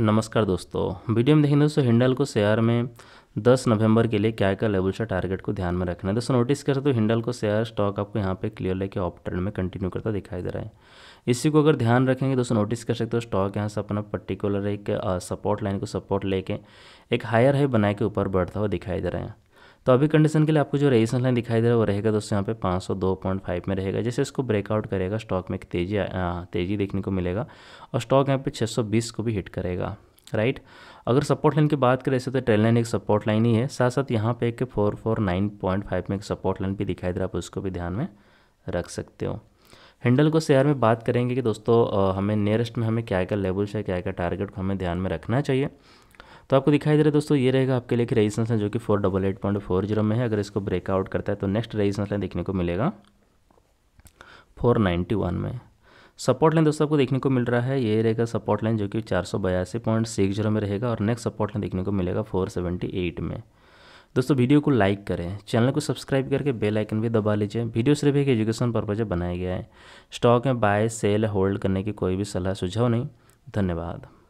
नमस्कार दोस्तों वीडियो में देखेंगे दोस्तों हिंडल को शेयर में 10 नवंबर के लिए क्या क्या लेवल से टारगेट को ध्यान में रखना है दोस्तों नोटिस कर सकते हो हिंडल को शेयर स्टॉक आपको यहाँ पे क्लियर लेके ऑप ट्रेंड में कंटिन्यू करता दिखाई दे रहा है इसी को अगर ध्यान रखेंगे दोस्तों नोटिस कर सकते हो स्टॉक यहाँ से अपना पर्टिकुलर एक सपोर्ट लाइन को सपोर्ट लेके एक हायर हाई बना के ऊपर बढ़ता हुआ दिखाई दे रहा है तो अभी कंडीशन के लिए आपको जो रेजिस्टेंस लाइन दिखाई दे रहा है वो रहेगा दोस्तों यहाँ पे 502.5 में रहेगा जैसे इसको ब्रेकआउट करेगा स्टॉक में एक तेजी आ, तेजी देखने को मिलेगा और स्टॉक यहाँ पे 620 को भी हिट करेगा राइट अगर सपोर्ट लाइन की बात करें ऐसे तो ट्रेल लाइन एक सपोर्ट लाइन ही है साथ साथ यहाँ पे एक four four nine point five में एक सपोर्ट लाइन भी दिखाई दे रहा है आप उसको भी ध्यान में रख सकते हो हैंडल को शेयर में बात करेंगे कि दोस्तों हमें नियरेस्ट में हमें क्या क्या लेवल्स है क्या क्या टारगेट को हमें ध्यान में रखना चाहिए तो आपको दिखाई दे रहा है दोस्तों ये रहेगा आपके लिए कि रेजिस्टेंस है जो कि four double eight point four zero में है अगर इसको ब्रेकआउट करता है तो नेक्स्ट रेजिस्टेंस लाइन देखने को मिलेगा फोर नाइन्टी वन में सपोर्ट लाइन दोस्तों आपको देखने को मिल रहा है ये रहेगा सपोर्ट लाइन जो कि चार सौ बयासी पॉइंट सिक्स जीरो में रहेगा और नेक्स्ट सपोर्ट लाइन देखने को मिलेगा फोर सेवेंटी एट में दोस्तों वीडियो को लाइक करें चैनल को सब्सक्राइब करके बेल आइकन भी दबा लीजिए वीडियो सिर्फ एक एजुकेशन पर्पज बनाया गया है स्टॉक में बाय सेल होल्ड करने की कोई भी सलाह सुझाव नहीं धन्यवाद